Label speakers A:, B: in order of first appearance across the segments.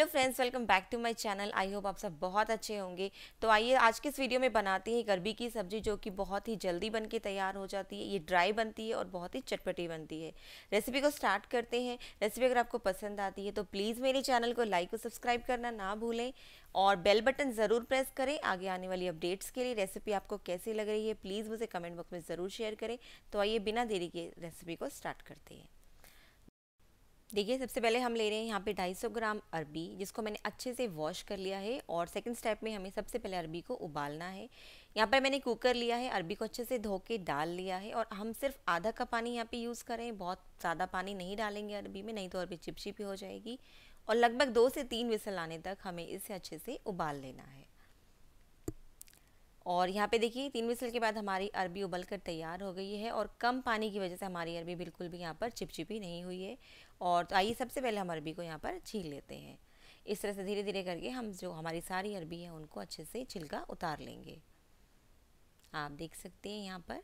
A: hello friends welcome back to my channel I hope आप सब बहुत अच्छे होंगे तो आइए आज के इस वीडियो में बनाते हैं गर्भी की सब्जी जो कि बहुत ही जल्दी बन के तैयार हो जाती है ये ड्राई बनती है और बहुत ही चटपटी बनती है रेसिपी को स्टार्ट करते हैं रेसिपी अगर आपको पसंद आती है तो प्लीज़ मेरे चैनल को लाइक और सब्सक्राइब करना ना भूलें और बेल बटन ज़रूर प्रेस करें आगे आने वाली अपडेट्स के लिए रेसिपी आपको कैसी लग रही है प्लीज़ मुझे कमेंट बॉक्स में ज़रूर शेयर करें तो आइए बिना देरी के रेसिपी को स्टार्ट करते हैं देखिए सबसे पहले हम ले रहे हैं यहाँ पे 250 ग्राम अरबी जिसको मैंने अच्छे से वॉश कर लिया है और सेकंड स्टेप में हमें सबसे पहले अरबी को उबालना है यहाँ पर मैंने कुकर लिया है अरबी को अच्छे से धो के डाल लिया है और हम सिर्फ आधा का पानी यहाँ पे यूज़ करें बहुत ज़्यादा पानी नहीं डालेंगे अरबी में नहीं तो अरबी चिपचिपी हो जाएगी और लगभग दो से तीन विसल आने तक हमें इसे अच्छे से उबाल लेना है और यहाँ पे देखिए तीन विसल के बाद हमारी अरबी उबल कर तैयार हो गई है और कम पानी की वजह से हमारी अरबी बिल्कुल भी यहाँ पर चिपचिपी नहीं हुई है और तो आइए सबसे पहले हम अरबी को यहाँ पर छील लेते हैं इस तरह से धीरे धीरे करके हम जो हमारी सारी अरबी है उनको अच्छे से छिलका उतार लेंगे आप देख सकते हैं यहाँ पर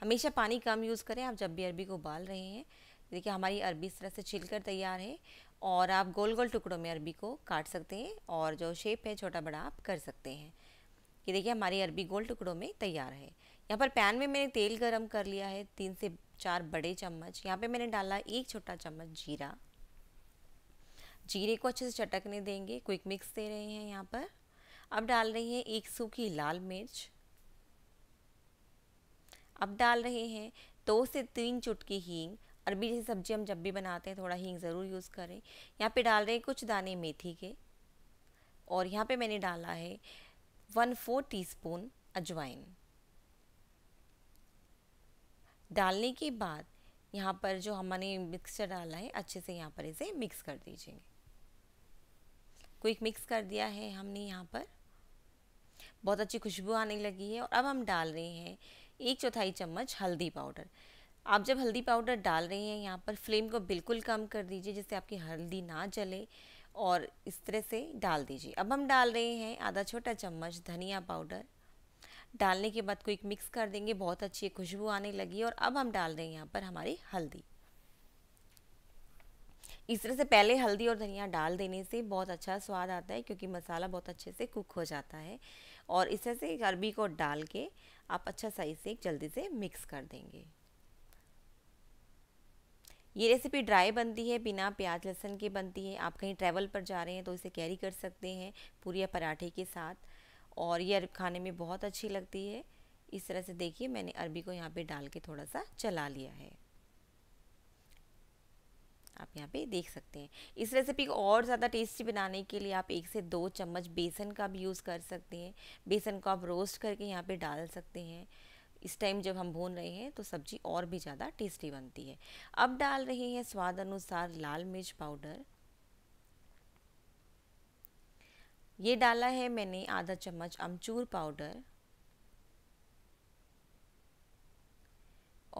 A: हमेशा पानी कम यूज़ करें आप जब भी अरबी को उबाल रहे हैं देखिए हमारी अरबी इस तरह से छिल तैयार है और आप गोल गोल टुकड़ों में अरबी को काट सकते हैं और जो शेप है छोटा बड़ा आप कर सकते हैं ये देखिए हमारी अरबी गोल टुकड़ों में तैयार है यहाँ पर पैन में मैंने तेल गरम कर लिया है तीन से चार बड़े चम्मच यहाँ पे मैंने डाला एक छोटा चम्मच जीरा जीरे को अच्छे से चटकने देंगे क्विक मिक्स दे रहे हैं यहाँ पर अब डाल रही हैं एक सूखी लाल मिर्च अब डाल रहे हैं दो से तीन चुटकी हींग अरबी जैसी सब्जी हम जब भी बनाते हैं थोड़ा हींग ज़रूर यूज़ करें यहाँ पे डाल रहे हैं कुछ दाने मेथी के और यहाँ पे मैंने डाला है वन फोर टीस्पून अजवाइन डालने के बाद यहाँ पर जो हमने मिक्सचर डाला है अच्छे से यहाँ पर इसे मिक्स कर दीजिए क्विक मिक्स कर दिया है हमने यहाँ पर बहुत अच्छी खुशबू आने लगी है और अब हम डाल रहे हैं एक चौथाई चम्मच हल्दी पाउडर आप जब हल्दी पाउडर डाल रहे हैं यहाँ पर फ्लेम को बिल्कुल कम कर दीजिए जिससे आपकी हल्दी ना जले और इस तरह से डाल दीजिए अब हम डाल रहे हैं आधा छोटा चम्मच धनिया पाउडर डालने के बाद क्विक मिक्स कर देंगे बहुत अच्छी खुशबू आने लगी और अब हम डाल रहे हैं यहाँ पर हमारी हल्दी इस तरह से पहले हल्दी और धनिया डाल देने से बहुत अच्छा स्वाद आता है क्योंकि मसाला बहुत अच्छे से कुक हो जाता है और इस तरह से अरबी को डाल के आप अच्छा साइज से जल्दी से मिक्स कर देंगे ये रेसिपी ड्राई बनती है बिना प्याज लहसुन के बनती है आप कहीं ट्रैवल पर जा रहे हैं तो इसे कैरी कर सकते हैं पूरी या पराठे के साथ और ये खाने में बहुत अच्छी लगती है इस तरह से देखिए मैंने अरबी को यहाँ पे डाल के थोड़ा सा चला लिया है आप यहाँ पे देख सकते हैं इस रेसिपी को और ज़्यादा टेस्टी बनाने के लिए आप एक से दो चम्मच बेसन का भी यूज़ कर सकते हैं बेसन को आप रोस्ट करके यहाँ पे डाल सकते हैं इस टाइम जब हम भून रहे हैं तो सब्जी और भी ज़्यादा टेस्टी बनती है अब डाल रहे हैं स्वाद अनुसार लाल मिर्च पाउडर ये डाला है मैंने आधा चम्मच अमचूर पाउडर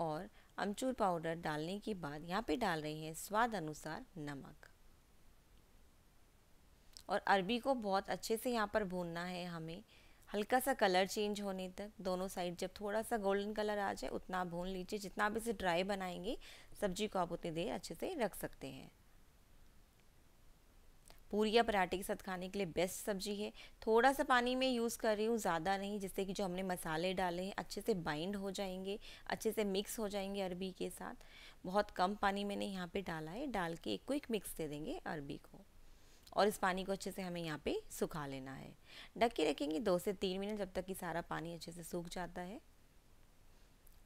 A: और अमचूर पाउडर डालने के बाद यहाँ पे डाल रहे हैं स्वाद अनुसार नमक और अरबी को बहुत अच्छे से यहाँ पर भूनना है हमें हल्का सा कलर चेंज होने तक दोनों साइड जब थोड़ा सा गोल्डन कलर आ जाए उतना आप भून लीजिए जितना आप इसे ड्राई बनाएंगे सब्जी को आप उतनी देर अच्छे से रख सकते हैं पूरी या पराठे के साथ खाने के लिए बेस्ट सब्जी है थोड़ा सा पानी में यूज़ कर रही हूँ ज़्यादा नहीं जिससे कि जो हमने मसाले डाले हैं अच्छे से बाइंड हो जाएंगे अच्छे से मिक्स हो जाएंगे अरबी के साथ बहुत कम पानी मैंने यहाँ पे डाला है डाल के एक क्विक मिक्स दे देंगे अरबी को और इस पानी को अच्छे से हमें यहाँ पे सुखा लेना है ढक के रखेंगे दो से तीन मिनट जब तक कि सारा पानी अच्छे से सूख जाता है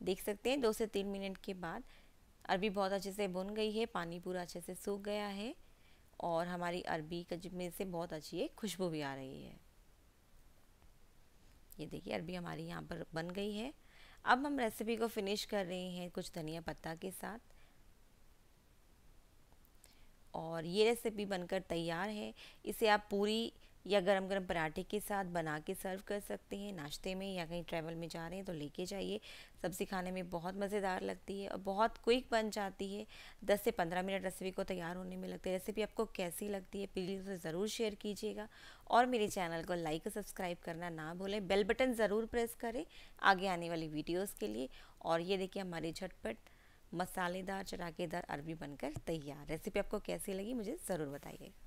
A: देख सकते हैं दो से तीन मिनट के बाद अरबी बहुत अच्छे से बुन गई है पानी पूरा अच्छे से सूख गया है और हमारी अरबी में से बहुत अच्छी एक खुशबू भी आ रही है ये देखिए अरबी हमारी यहाँ पर बन गई है अब हम रेसिपी को फिनिश कर रहे हैं कुछ धनिया पत्ता के साथ और ये रेसिपी बनकर तैयार है इसे आप पूरी या गरम गरम पराठे के साथ बना के सर्व कर सकते हैं नाश्ते में या कहीं ट्रैवल में जा रहे हैं तो लेके जाइए सब्ज़ी खाने में बहुत मज़ेदार लगती है और बहुत क्विक बन जाती है 10 से 15 मिनट रेसिपी को तैयार होने में लगती है रेसिपी आपको कैसी लगती है प्लीज़ उसे ज़रूर शेयर कीजिएगा और मेरे चैनल को लाइक और सब्सक्राइब करना ना भूलें बेल बटन ज़रूर प्रेस करें आगे आने वाली वीडियोज़ के लिए और ये देखिए हमारी झटपट मसालेदार चटाकेदार अरबी बनकर तैयार रेसिपी आपको कैसी लगी मुझे ज़रूर बताइएगा